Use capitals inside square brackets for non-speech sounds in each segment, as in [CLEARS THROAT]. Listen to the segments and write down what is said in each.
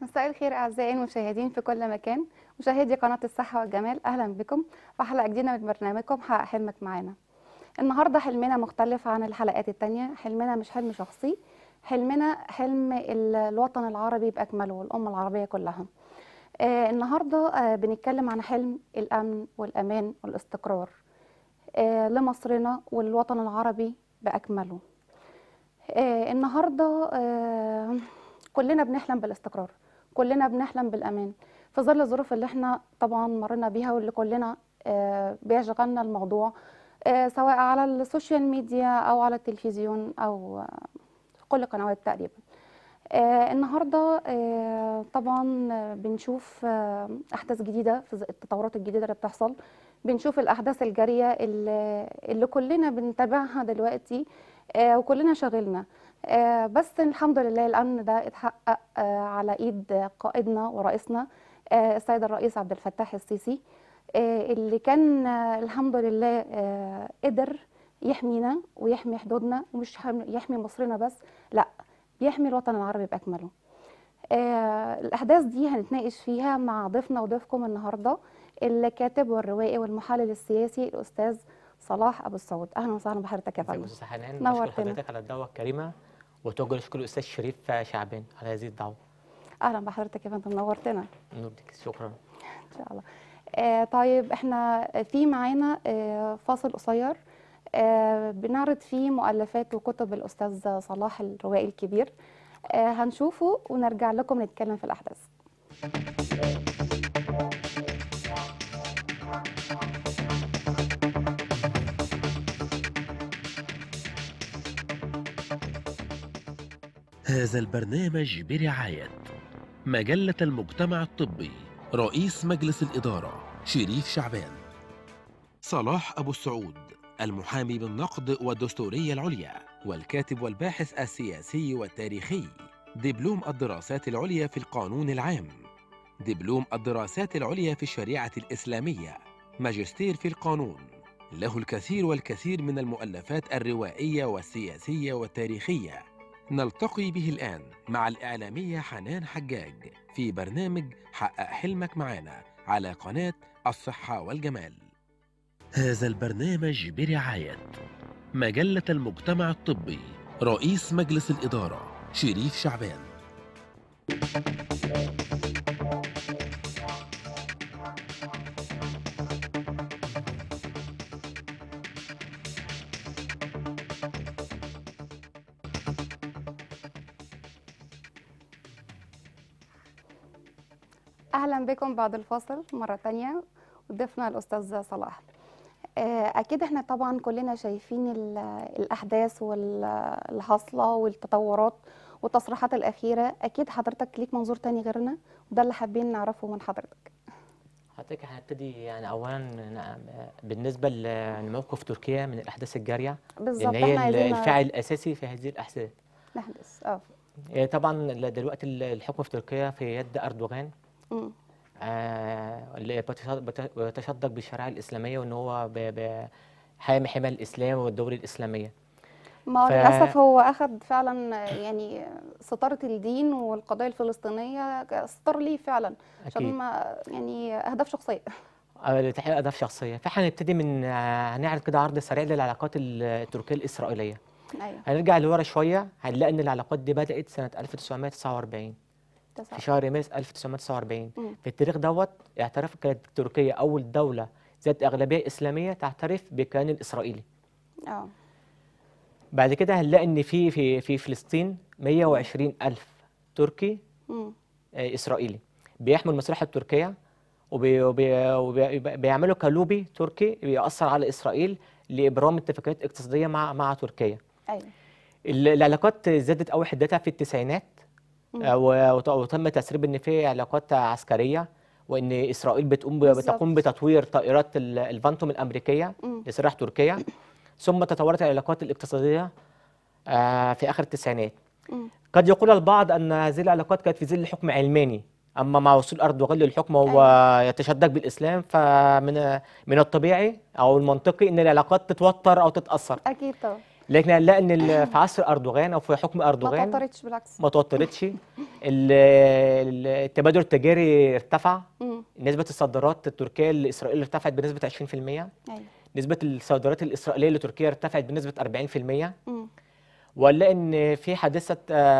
مساء الخير اعزائي المشاهدين في كل مكان مشاهدي قناه الصحه والجمال اهلا بكم في حلقه جديده من برنامجكم حق حلمك معانا النهارده حلمنا مختلف عن الحلقات التانية حلمنا مش حلم شخصي حلمنا حلم الوطن العربي باكمله والامه العربيه كلها آه، النهارده آه، بنتكلم عن حلم الامن والامان والاستقرار آه، لمصرنا والوطن العربي باكمله النهارده كلنا بنحلم بالاستقرار كلنا بنحلم بالامان في ظل الظروف اللي احنا طبعا مرنا بيها واللي كلنا آه، بيشغلنا الموضوع آه، سواء على السوشيال ميديا او على التلفزيون او آه، كل القنوات تقريبا النهارده طبعا بنشوف احداث جديده في التطورات الجديده اللي بتحصل بنشوف الاحداث الجاريه اللي كلنا بنتابعها دلوقتي وكلنا شغلنا آه، بس الحمد لله الامن ده اتحقق آه، على ايد قائدنا ورئيسنا آه، السيد الرئيس عبد الفتاح السيسي اللي كان الحمد لله قدر يحمينا ويحمي حدودنا ومش يحمي مصرنا بس لا بيحمي الوطن العربي باكمله الاحداث دي هنتناقش فيها مع ضيفنا وضيفكم النهارده الكاتب والروائي والمحلل السياسي الاستاذ صلاح ابو السعود اهلا وسهلا بحضرتك يا فندم استاذ حنان نورتنا حضرتك على الدعوه الكريمه وتوجه شكر الاستاذ شريف شعبان على هذه الدعوه اهلا بحضرتك يا فندم نورتنا نورتك شكرا ان شاء الله آه طيب احنا في معانا آه فاصل قصير آه بنعرض فيه مؤلفات وكتب الاستاذ صلاح الروائي الكبير آه هنشوفه ونرجع لكم نتكلم في الاحداث هذا البرنامج برعاية مجلة المجتمع الطبي رئيس مجلس الإدارة شريف شعبان صلاح أبو السعود المحامي بالنقد والدستورية العليا والكاتب والباحث السياسي والتاريخي دبلوم الدراسات العليا في القانون العام دبلوم الدراسات العليا في الشريعة الإسلامية ماجستير في القانون له الكثير والكثير من المؤلفات الروائية والسياسية والتاريخية نلتقي به الآن مع الإعلامية حنان حجاج في برنامج حقق حلمك معانا على قناة الصحة والجمال. هذا البرنامج برعاية مجلة المجتمع الطبي رئيس مجلس الإدارة شريف شعبان. بكم بعد الفاصل مرة تانية وضيفنا الأستاذ صلاح آه، أكيد احنا طبعا كلنا شايفين الأحداث والحصلة والتطورات والتصريحات الأخيرة أكيد حضرتك ليك منظور تاني غيرنا وده اللي حابين نعرفه من حضرتك حضرتك هنبتدي يعني اولا نعم، بالنسبه لموقف تركيا من الاحداث الجاريه بالظبط اللي يعني هي الفاعل الاساسي في هذه الاحداث الاحداث آه. اه طبعا دلوقتي الحكم في تركيا في يد اردوغان آه، اللي بيتشدق بالشريعه الاسلاميه وان هو حامي حمى الاسلام والدولة الاسلاميه ما ف... للاسف هو اخذ فعلا يعني ستاره الدين والقضايا الفلسطينيه ستار ليه فعلا عشان ما يعني اهداف شخصيه آه، لتحقيق اهداف شخصيه فاحنا هنبتدي من آه، هنعرض كده عرض سريع للعلاقات التركيه الاسرائيليه أيوة. هنرجع لورا شويه هنلاقي ان العلاقات دي بدات سنه 1949 في شهر مارس 1949 مم. في التاريخ دوت اعترفت كانت تركيا اول دوله ذات اغلبيه اسلاميه تعترف بالكيان الاسرائيلي اه بعد كده هنلاقي ان في في في فلسطين 120 الف تركي مم. آه، اسرائيلي بيحمل مصلحه التركيه وبيعملوا كلوبي تركي بيأثر على اسرائيل لابرام اتفاقيات اقتصاديه مع مع تركيا ايوه العلاقات زادت قوي حدتها في التسعينات آه، وتم تسريب ان في علاقات عسكريه وان اسرائيل بتقوم بتقوم بتطوير طائرات الفانتوم الامريكيه لسلاح تركيا ثم تطورت العلاقات الاقتصاديه آه، في اخر التسعينات قد يقول البعض ان هذه العلاقات كانت في ظل حكم علماني اما مع وصول اردوغان للحكم وهو أيوة. يتشدد بالاسلام فمن من الطبيعي او المنطقي ان العلاقات تتوتر او تتاثر اكيد طبعا لكن هنلاقي ان في عصر اردوغان او في حكم اردوغان ما توترتش بالعكس ما توترتش [LAUGHS] التبادل التجاري ارتفع نسبه الصادرات التركيه لاسرائيل ارتفعت بنسبه 20% ايوه نسبه الصادرات الاسرائيليه لتركيا ارتفعت بنسبه 40% ولا ان في حادثه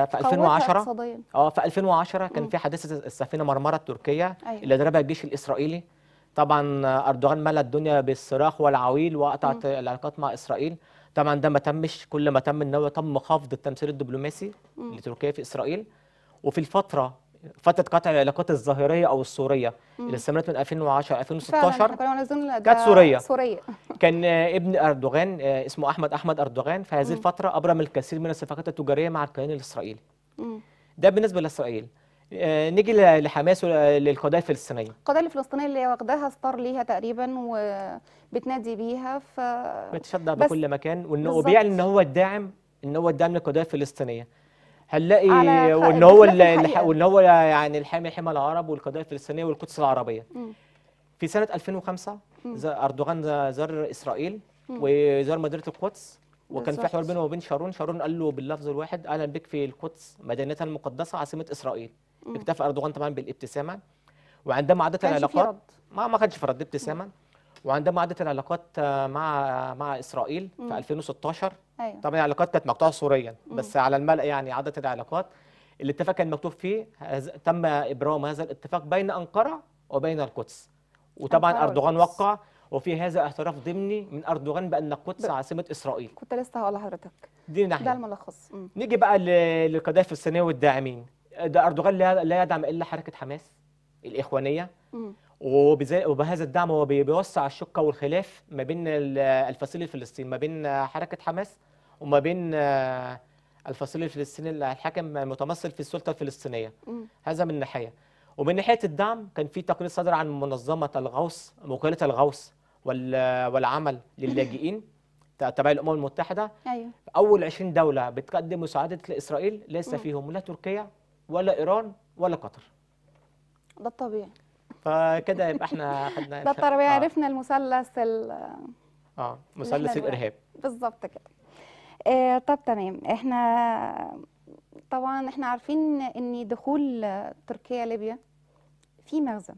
في 2010 اه في 2010 آه، كان في حادثه السفينه مرمره التركيه أيوة. اللي ضربها الجيش الاسرائيلي طبعا آه، اردوغان ملى الدنيا بالصراخ والعويل وقطعت العلاقات مع اسرائيل طبعا ده ما تمش كل ما تم ان هو تم خفض التمثيل الدبلوماسي مم. لتركيا في اسرائيل وفي الفتره فتره قطع العلاقات الظاهريه او السوريه مم. اللي استمرت من 2010 2016 كانت سوريه سوريه [LAUGHS] كان ابن اردوغان آه، اسمه احمد احمد اردوغان في هذه الفتره ابرم الكثير من الصفقات التجاريه مع الكيان الاسرائيلي ده بالنسبه لاسرائيل آه، نيجي لحماس للقضيه الفلسطينيه القضيه الفلسطينيه اللي واخداها ستار ليها تقريبا وبتنادي بيها ف بتشجع بكل مكان وانه بيعلن ان هو الداعم ان هو الداعم للقضيه الفلسطينيه هنلاقي وان هو وان هو يعني الحامي حمى العرب والقضيه الفلسطينيه والقدس العربيه م. في سنه 2005 م. اردوغان زار اسرائيل م. وزار مدينه القدس وكان في حوار بينه وبين شارون شارون قال له باللفظ الواحد اهلا بك في القدس مدينتها المقدسه عاصمه اسرائيل اكتفى اردوغان طبعا بالابتسامه وعندما عادت العلاقات ما ما كانش في رد ابتسامه وعندما عادت العلاقات آه، مع مع اسرائيل مم. في 2016 أيوة. طبعا العلاقات كانت مقطوعه سوريا بس على الملأ يعني عادت العلاقات الاتفاق كان مكتوب فيه تم ابرام هذا الاتفاق بين انقره وبين القدس وطبعا اردوغان وقع وفي هذا اعتراف ضمني من اردوغان بان القدس عاصمه اسرائيل كنت لسه هقول لحضرتك دي ناحيه ده الملخص مم. نيجي بقى للقذائف الصينيه والداعمين ده اردوغان لا يدعم الا حركه حماس الاخوانيه وبهذا الدعم هو بيوسع الشقه والخلاف ما بين الفصيل الفلسطيني ما بين حركه حماس وما بين آه، الفصيل الفلسطيني الحاكم المتمثل في السلطه الفلسطينيه هذا من ناحيه ومن ناحيه الدعم كان في تقرير صدر عن منظمه الغوص وكاله الغوص والعمل للاجئين [COUGHS] تبع الامم المتحده ايوه اول 20 دوله بتقدم مساعده لاسرائيل ليس فيهم لا تركيا ولا ايران ولا قطر ده الطبيعي فكده يبقى احنا [LAUGHS] خدنا ده الطبيعي آه. عرفنا المثلث اه مثلث الارهاب بالظبط كده آه طب تمام احنا طبعا احنا عارفين ان دخول تركيا ليبيا في مغزى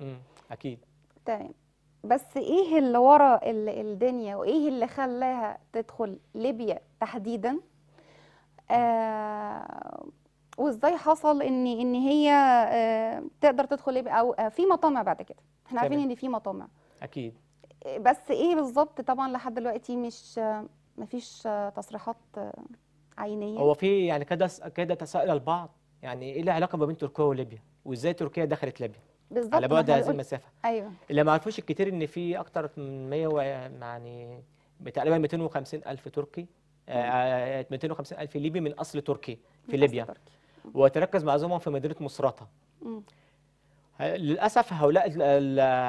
امم اكيد تمام بس ايه اللي ورا الدنيا وايه اللي خلاها تدخل ليبيا تحديدا آه وازاي حصل ان ان هي آه، تقدر تدخل إيه او آه، في مطامع بعد كده احنا عارفين ان في مطامع اكيد آه، بس ايه بالظبط طبعا لحد دلوقتي مش مفيش تصريحات عينيه هو في يعني كده كده تساءل البعض يعني ايه العلاقه ما بين تركيا وليبيا وازاي تركيا دخلت ليبيا بالظبط على بعد هذه المسافه ايوه اللي ما عرفوش الكتير ان في اكتر من 100 يعني تقريبا 250 الف تركي 250 الف ليبي من اصل تركي في ليبيا تركي. وتركز معظمهم في مدينه مصراتة للاسف هؤلاء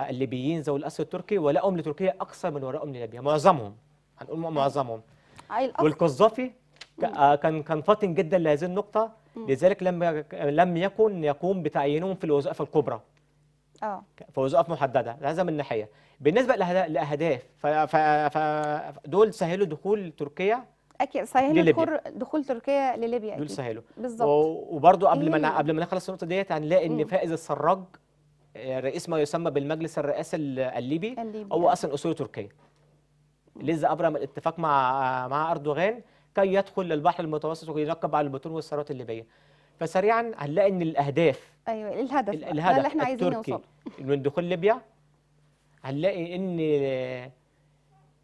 الليبيين ذوي الاصل التركي ولائهم لتركيا اكثر من ولائهم لليبيا معظمهم هنقول معظمهم والقذافي آه، كان كان فاطن جدا لهذه النقطه لذلك لم لم يكن يقوم بتعيينهم في الوظائف الكبرى اه في وظائف محدده هذا من ناحيه بالنسبه لاهداف فدول سهلوا دخول تركيا اكيد سهل دخول, دخول تركيا لليبيا دول سهلوا بالظبط وبرده قبل ما إيه. قبل ما نخلص النقطه ديت هنلاقي ان فائز السراج آه، رئيس ما يسمى بالمجلس الرئاسي الليبي, الليبي هو اصلا اصوله تركيه لذا ابرم الاتفاق مع مع اردوغان كي يدخل للبحر المتوسط ويركب على البترول والثروات الليبيه فسريعا هنلاقي ان الاهداف ايوه الهدف الهدف اللي احنا عايزين من دخول ليبيا هنلاقي ان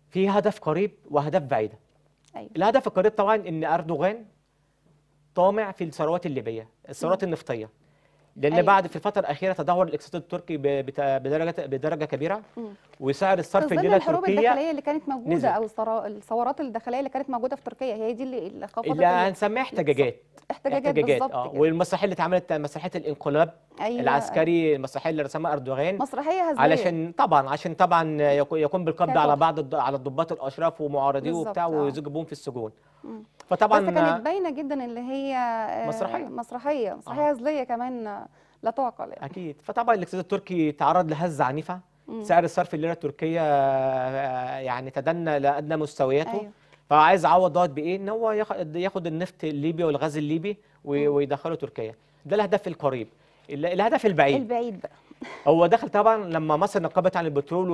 في هدف قريب واهداف بعيده أيوة. الهدف القريب طبعا ان اردوغان طامع في الثروات الليبيه الثروات النفطيه لان أيوة. بعد في الفتره الاخيره تدهور الاقتصاد التركي بدرجه بدرجه كبيره وسعر الصرف الليره التركيه الحروب الداخليه اللي كانت موجوده نزل. او الثورات الداخليه اللي كانت موجوده في تركيا هي دي اللي خفضت اللي هنسميها احتجاجات احتجاجات, احتجاجات اه والمسرحيه اللي اتعملت مسرحيه الانقلاب أيوة. العسكري المسرحيه اللي رسمها اردوغان مسرحيه هزليه علشان طبعا عشان طبعا يقوم بالقبض على بعض على الضباط الاشراف ومعارضيه وبتاع آه. ويزجبون في السجون فطبعا بس كانت باينه جدا اللي هي آه، مسرحيه مسرحيه مسرحيه هزليه كمان آه، لا تعقل يعني. اكيد فطبعا الاقتصاد التركي تعرض لهزه عنيفه مم. سعر الصرف الليره التركيه آه، يعني تدنى لادنى مستوياته أيوه. فعايز يعوض دوت بايه ان هو ياخد النفط الليبي والغاز الليبي ويدخله تركيا ده الهدف القريب الهدف البعيد البعيد بقى هو دخل طبعا لما مصر نقبت عن البترول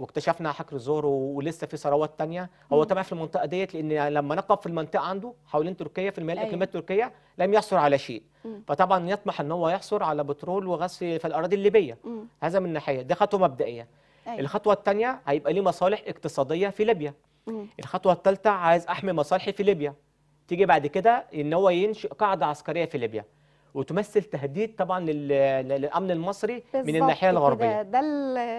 واكتشفنا حكر الزهر ولسه في ثروات تانية هو طبعا في المنطقه ديت لان لما نقب في المنطقه عنده حوالين تركيا في المياه أيوة. الاقليميه التركيه لم يحصل على شيء فطبعا يطمح ان هو يحصل على بترول وغاز في الاراضي الليبيه هذا من ناحيه دي خطوه مبدئيه أيوة. الخطوه الثانيه هيبقى ليه مصالح اقتصاديه في ليبيا الخطوه الثالثه عايز احمي مصالحي في ليبيا تيجي بعد كده ان هو ينشئ قاعده عسكريه في ليبيا وتمثل تهديد طبعا للامن المصري من الناحيه الغربيه ده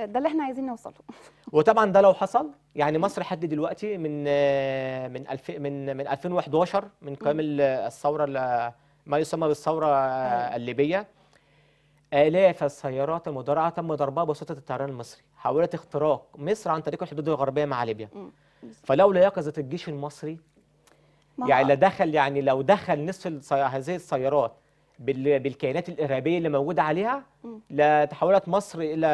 ده اللي احنا عايزين نوصله [LAUGHS] وطبعا ده لو حصل يعني مصر لحد دلوقتي من من الف من من 2011 من قيام الثوره ما يسمى بالثوره أيوه. الليبيه آلاف السيارات المدرعة تم ضربها بواسطة الطيران المصري حاولت اختراق مصر عن طريق الحدود الغربية مع ليبيا فلولا يقظة الجيش المصري يعني لدخل يعني لو دخل نصف هذه السيارات بالكيانات الارهابيه اللي موجوده عليها لتحولت مصر الى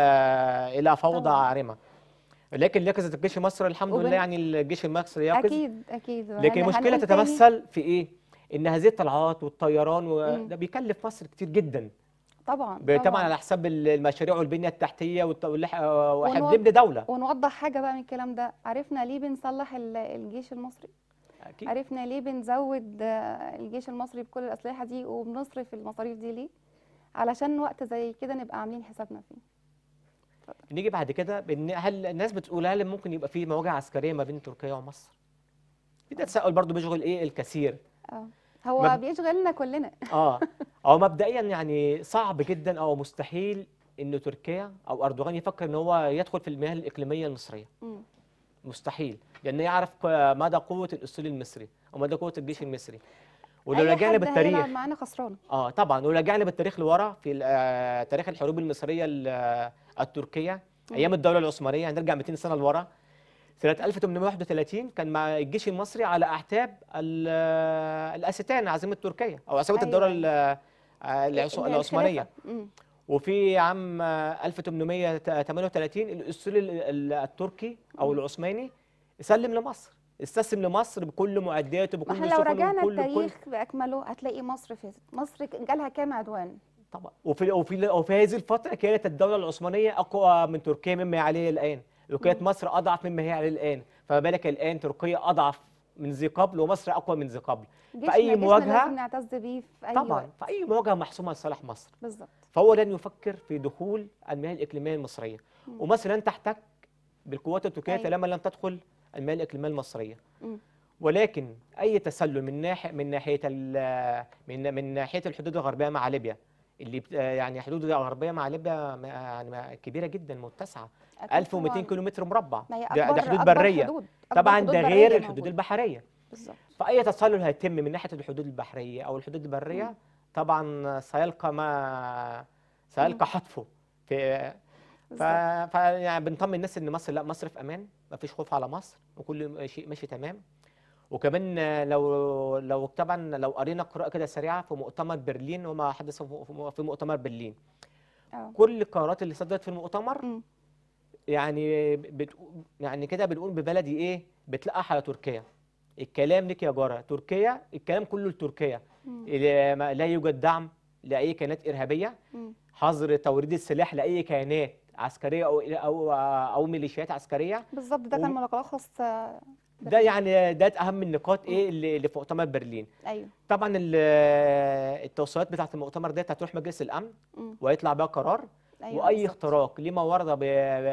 الى فوضى عارمه لكن يقظت الجيش المصري الحمد لله يعني الجيش المصري يقظ اكيد اكيد لكن المشكله تتمثل في ايه؟ ان هذه الطلعات والطيران وده ده بيكلف مصر كتير جدا طبعا طبعا على حساب المشاريع والبنيه التحتيه واحنا بنبني دوله ونوضح حاجه بقى من الكلام ده عرفنا ليه بنصلح الجيش المصري أكيد. عرفنا ليه بنزود آه، الجيش المصري بكل الأسلحة دي وبنصرف المصاريف دي ليه علشان وقت زي كده نبقى عاملين حسابنا فيه نيجي بعد كده هل الناس بتقول هل ممكن يبقى في مواجهه عسكريه ما بين تركيا ومصر؟ في ده آه. تساؤل برضه بيشغل ايه الكثير اه هو مب... بيشغلنا كلنا [LAUGHS] اه او مبدئيا يعني صعب جدا او مستحيل ان تركيا او اردوغان يفكر ان هو يدخل في المياه الاقليميه المصريه م. مستحيل لأنه يعرف مدى قوة الأسطول المصري أو مدى قوة الجيش المصري ولو رجعنا بالتاريخ معانا خسران اه طبعا ولو رجعنا بالتاريخ لورا في آه، تاريخ الحروب المصريه آه، التركيه ايام الدوله العثمانيه هنرجع 200 سنه لورا سنه 1831 كان مع الجيش المصري على اعتاب آه، الاستان عزيمه تركيا او عزيمه أيوة. الدوله إيه، إيه، العثمانيه وفي عام 1838 الاسطول التركي او العثماني سلم لمصر استسلم لمصر بكل معداته بكل سفنه لو رجعنا التاريخ كل... باكمله هتلاقي مصر فازت مصر جالها كام عدوان طبعا وفي وفي وفي هذه الفتره كانت الدوله العثمانيه اقوى من تركيا مما هي عليه الان وكانت مصر اضعف مما هي عليه الان فما بالك الان تركيا اضعف من ذي قبل ومصر اقوى من ذي قبل فاي مواجهه نعتز بيه في اي طبعا وقت. فاي مواجهه محسومه لصالح مصر بالظبط فهو لن يفكر في دخول المياه الإقليمية المصرية ومصر لن تحتك بالقوات التركية طالما أيوة. لم تدخل المياه الإقليمية المصرية ولكن أي تسلل من ناحية من ناحية من من ناحية الحدود الغربية مع ليبيا اللي يعني حدود الغربية مع ليبيا يعني كبيرة جدا متسعة 1200 كيلو متر مربع ده, ده حدود برية حدود. طبعا حدود ده غير الحدود البحرية بالظبط فأي تسلل هيتم من ناحية الحدود البحرية أو الحدود البرية مم. طبعا سيلقى ما سيلقى حطفه في ف... ف... يعني بنطمن الناس ان مصر لا مصر في امان ما فيش خوف على مصر وكل شيء ماشي تمام وكمان لو لو طبعا لو قرينا قراءه كده سريعه في مؤتمر برلين وما حدث في مؤتمر برلين أوه. كل القرارات اللي صدرت في المؤتمر م. يعني بت... يعني كده بنقول ببلدي ايه بتلقح على تركيا الكلام لك يا جاره تركيا الكلام كله لتركيا لا يوجد دعم لاي كيانات ارهابيه حظر توريد السلاح لاي كيانات عسكريه او او او ميليشيات عسكريه بالظبط ده كان ملخص آه، ده يعني ده اهم النقاط ايه اللي في مؤتمر برلين ايوه طبعا التوصيات بتاعه المؤتمر ده هتروح مجلس الامن ويطلع بها قرار أيوة واي بالزبط. اختراق لما ورد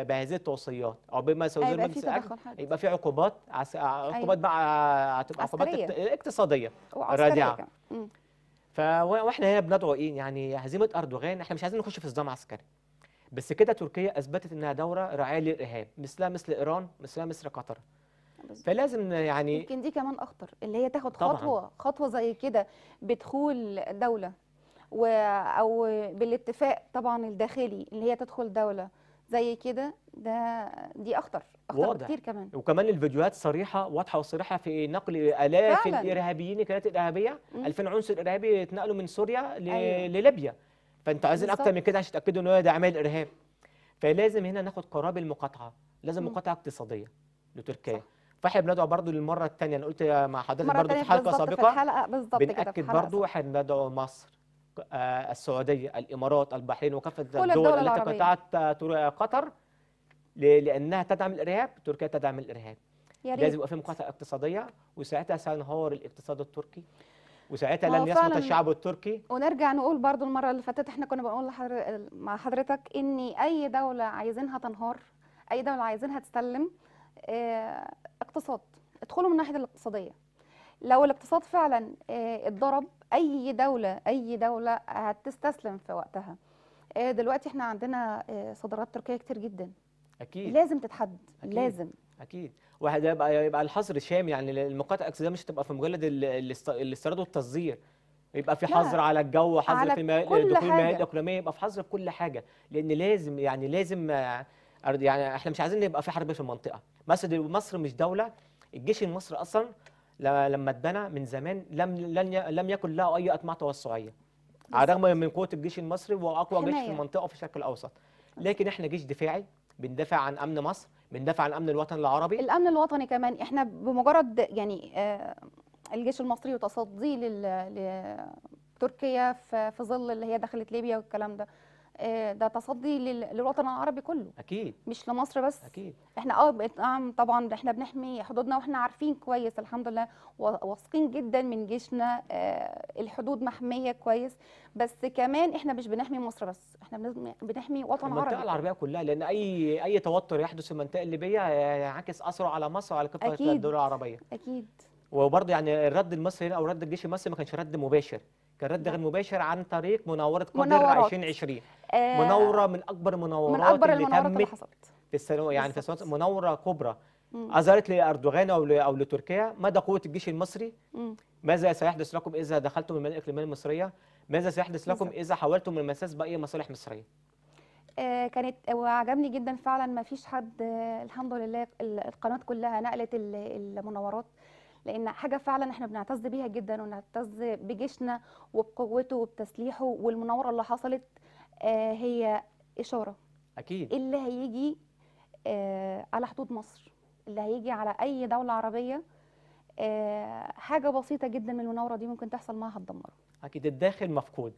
بهذه التوصيات او بما سيزول أيوة مجلس الاكل يبقى في عقوبات عس... أيوة. عقوبات أيوة. بقى هتبقى عقوبات اقتصاديه رادعه فاحنا هنا بندعو ايه يعني هزيمه اردوغان احنا مش عايزين نخش في صدام عسكري بس كده تركيا اثبتت انها دوره راعيه للارهاب مثلها مثل ايران مثلها مثل قطر فلازم يعني يمكن دي كمان اخطر اللي هي تاخد طبعًا. خطوه خطوه زي كده بدخول دوله و او بالاتفاق طبعا الداخلي اللي هي تدخل دوله زي كده ده دي اخطر اخطر واضح. بكتير كمان وكمان الفيديوهات صريحه واضحه وصريحه في نقل الاف فعلا. الارهابيين الكيانات الارهابيه 2000 عنصر ارهابي اتنقلوا من سوريا ل... أيوة. لليبيا فانتوا عايزين اكتر من كده عشان تتاكدوا ان هو ده عمل ارهاب فلازم هنا ناخد قرار بالمقاطعه لازم مقاطعه اقتصاديه لتركيا صح. فاحنا بندعو برضو للمره الثانيه انا قلت مع حضرتك برضو في حلقه سابقه بالظبط بناكد برضو احنا بندعو مصر آه، السعوديه الامارات البحرين وكافه الدول التي قطعت آه، آه، قطر لانها تدعم الارهاب تركيا تدعم الارهاب لازم يبقى في مقاطعه اقتصاديه وساعتها سينهار الاقتصاد التركي وساعتها لن يصمت الشعب التركي ونرجع نقول برضو المره اللي فاتت احنا كنا بنقول لحضر... مع حضرتك ان اي دوله عايزينها تنهار اي دوله عايزينها تسلم اقتصاد ادخلوا من ناحيه الاقتصاديه لو الاقتصاد فعلا اتضرب اي دوله اي دوله هتستسلم في وقتها آه، دلوقتي احنا عندنا آه، صادرات تركيه كتير جدا اكيد لازم تتحد أكيد. لازم اكيد وهيبقى يبقى يبقى الحظر شامل يعني المقاطع الاقتصاديه مش هتبقى في مجلد الاستيراد والتصدير يبقى في حظر على الجو حظر في دخول المياه الاقليميه يبقى في حظر في كل حاجه لان لازم يعني لازم يعني احنا مش عايزين يبقى في حرب في المنطقه مصر مصر مش دوله الجيش المصري اصلا لما اتبنى من زمان لم لم يكن له اي اطماع توسعيه على الرغم من قوه الجيش المصري واقوى جيش في المنطقه في الشرق الاوسط لكن احنا جيش دفاعي بندافع عن امن مصر بندافع عن امن الوطن العربي الامن الوطني كمان احنا بمجرد يعني آه، الجيش المصري وتصدي لتركيا في ظل اللي هي دخلت ليبيا والكلام ده آه، ده تصدي للوطن العربي كله اكيد مش لمصر بس اكيد احنا اه نعم طبعا احنا بنحمي حدودنا واحنا عارفين كويس الحمد لله واثقين جدا من جيشنا آه، الحدود محميه كويس بس كمان احنا مش بنحمي مصر بس احنا بنحمي وطن عربي المنطقه العربيه كلها لان اي اي توتر يحدث في المنطقه الليبيه يعكس اثره على مصر وعلى كافه الدول العربيه اكيد وبرضه يعني الرد المصري هنا او رد الجيش المصري ما كانش رد مباشر كان رد غير نعم. مباشر عن طريق مناوره قطر 2020 آه مناوره من اكبر المناورات من اكبر اللي المناورات اللي حصلت في السنوات يعني في مناوره كبرى اظهرت لاردوغان او او لتركيا مدى قوه الجيش المصري مم. ماذا سيحدث لكم اذا دخلتم المناطق الاقليميه المصريه ماذا سيحدث لكم اذا حاولتم المساس باي مصالح مصريه آه كانت وعجبني جدا فعلا ما فيش حد آه الحمد لله القناه كلها نقلت المناورات لان حاجه فعلا احنا بنعتز بيها جدا ونعتز بجيشنا وبقوته وبتسليحه والمناوره اللي حصلت آه، هي اشاره اكيد اللي هيجي آه، على حدود مصر اللي هيجي على اي دوله عربيه آه، حاجه بسيطه جدا من المناوره دي ممكن تحصل معها هتدمره اكيد الداخل مفقود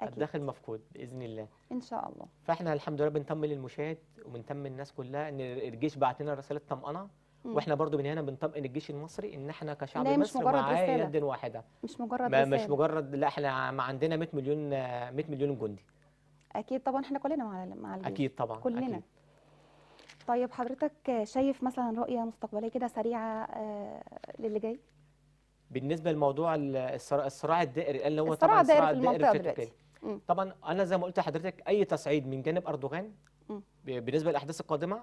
أكيد. الداخل مفقود باذن الله ان شاء الله فاحنا الحمد لله بنطمن للمشاهد وبنطمن الناس كلها ان الجيش بعت لنا رساله طمانه واحنا برضو من هنا بنطمئن الجيش المصري ان احنا كشعب مصري معاه يد واحده مش مجرد ما مش مجرد لا احنا ما عندنا 100 مليون 100 مليون جندي اكيد طبعا احنا كلنا مع مع الجيش اكيد طبعا كلنا أكيد. طيب حضرتك شايف مثلا رؤيه مستقبليه كده سريعه آه، للي جاي بالنسبه لموضوع الصراع الدائري اللي هو طبعا الصراع الدائري في تركيا طبعا انا زي ما قلت لحضرتك اي تصعيد من جانب اردوغان م. بالنسبه للاحداث القادمه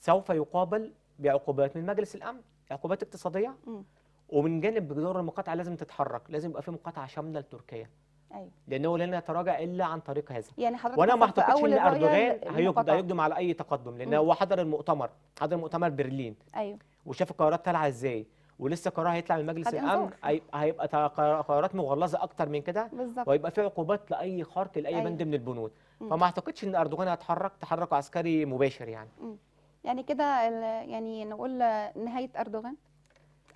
سوف يقابل بعقوبات من مجلس الامن عقوبات اقتصاديه م. ومن جانب جدار المقاطعه لازم تتحرك لازم يبقى في مقاطعه شامله لتركيا ايوه لانه لن يتراجع الا عن طريق هذا يعني حضرتك وانا ما اعتقدش ان اردوغان هيقدم, هيقدم على اي تقدم لان هو حضر المؤتمر حضر مؤتمر برلين ايوه وشاف القرارات طالعه ازاي ولسه قرار هيطلع من مجلس الامن هيبقى قرارات مغلظه اكتر من كده وهيبقى في عقوبات لاي خرق لاي أيوه. بند من البنود فما اعتقدش ان اردوغان هيتحرك تحرك عسكري مباشر يعني م. يعني كده يعني نقول نهايه اردوغان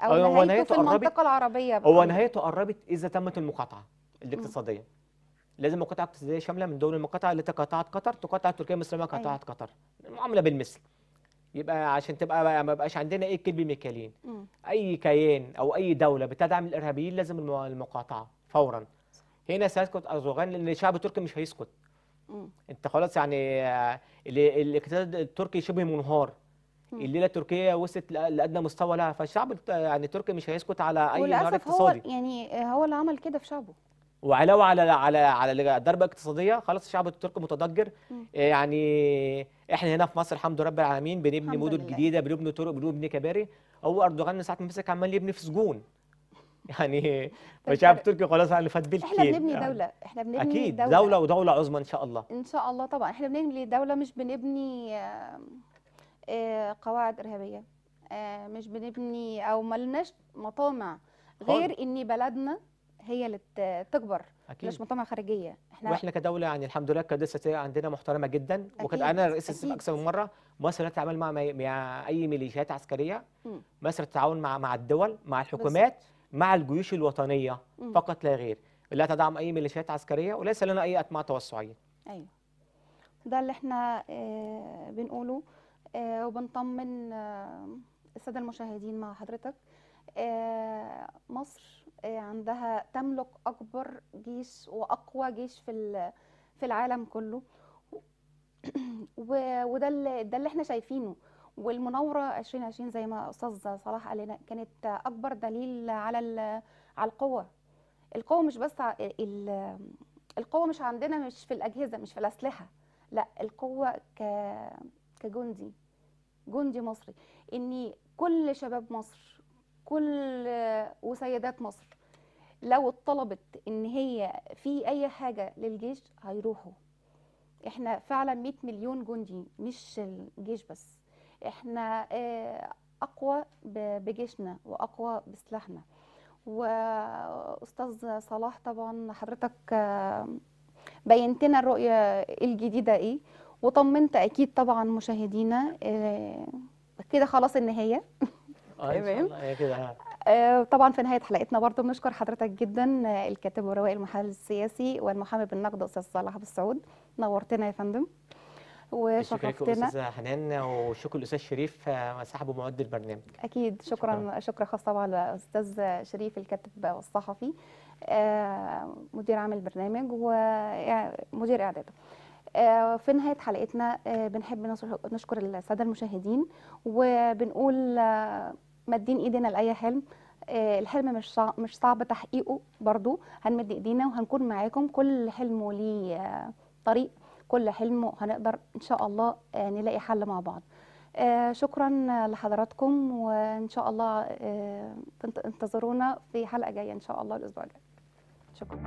او أيوة، هو نهايته, في المنطقه العربيه بقى. هو نهايته قربت اذا تمت المقاطعه الاقتصاديه م. لازم مقاطعه اقتصاديه شامله من دول المقاطعه التي تقاطعت قطر تقاطع تركيا مصر ما قاطعت أيوة. قطر المعامله بالمثل يبقى عشان تبقى بقى ما بقاش عندنا ايه كلب ميكالين م. اي كيان او اي دوله بتدعم الارهابيين لازم المقاطعه فورا هنا سيسكت اردوغان لان الشعب التركي مش هيسكت انت خلاص يعني آه، الاقتصاد التركي شبه منهار الليله التركيه وصلت لادنى مستوى لها فالشعب يعني التركي مش هيسكت على اي انهيار اقتصادي هو يعني آه، هو اللي عمل كده في شعبه وعلاوه على على على الضربه الاقتصاديه خلاص الشعب التركي متضجر آه، يعني احنا هنا في مصر الحمد لله رب العالمين بنبني مدن جديده بنبني طرق بنبني كباري هو اردوغان من ساعه ما مسك عمال يبني في سجون [LAUGHS] يعني طيب، عارف التركي خلاص اللي فات بالكتير احنا بنبني يعني دوله احنا بنبني اكيد دولة. دوله ودوله عظمى ان شاء الله ان شاء الله طبعا احنا بنبني دوله مش بنبني آه، قواعد ارهابيه آه، مش بنبني او ملناش مطامع غير ان بلدنا هي اللي تكبر أكيد. مش مطامع خارجيه احنا واحنا كدوله يعني الحمد لله كدسه عندنا محترمه جدا وكان انا رئيس اكثر من مره مصر لا تتعامل مع, مع اي ميليشيات عسكريه مصر تتعاون مع مع الدول مع الحكومات بس. مع الجيوش الوطنية فقط لا غير لا تدعم أي ميليشيات عسكرية وليس لنا أي أتماع توسعية أيوة ده اللي احنا آه، بنقوله آه، وبنطمن آه، السادة المشاهدين مع حضرتك مصر عندها تملك أكبر جيش وأقوى جيش في في العالم كله [CLEARS THROAT] وده اللي ده اللي احنا شايفينه والمناوره 2020 زي ما استاذ صلاح قال لنا كانت اكبر دليل على على القوه القوه مش بس القوه مش عندنا مش في الاجهزه مش في الاسلحه لا القوه ك كجندي جندي مصري ان كل شباب مصر كل وسيدات مصر لو اتطلبت ان هي في اي حاجه للجيش هيروحوا احنا فعلا 100 مليون جندي مش الجيش بس احنا آه، اقوى بجيشنا واقوى بسلاحنا واستاذ صلاح طبعا حضرتك آه، بينتنا الرؤيه الجديده ايه وطمنت اكيد طبعا مشاهدينا آه، كده خلاص النهايه تمام طبعا في نهايه حلقتنا برضو بنشكر حضرتك جدا الكاتب والروائي المحلل السياسي والمحامي بالنقد استاذ صلاح بالسعود نورتنا يا فندم وشرفتنا شكرا حنان وشكرا للاستاذ شريف آه، صاحب مواد البرنامج اكيد شكرا شكرا, خاص طبعا للاستاذ شريف الكاتب والصحفي آه، مدير عام البرنامج ومدير اعداده آه، في نهاية حلقتنا بنحب نشكر السادة المشاهدين وبنقول مدين ايدينا لأي حلم الحلم مش مش صعب تحقيقه برضو هنمد ايدينا وهنكون معاكم كل حلم ليه طريق كل حلم وهنقدر ان شاء الله آه، نلاقي حل مع بعض آه، شكرا لحضراتكم وان شاء الله آه، انتظرونا في حلقه جايه ان شاء الله الاسبوع الجاي شكرا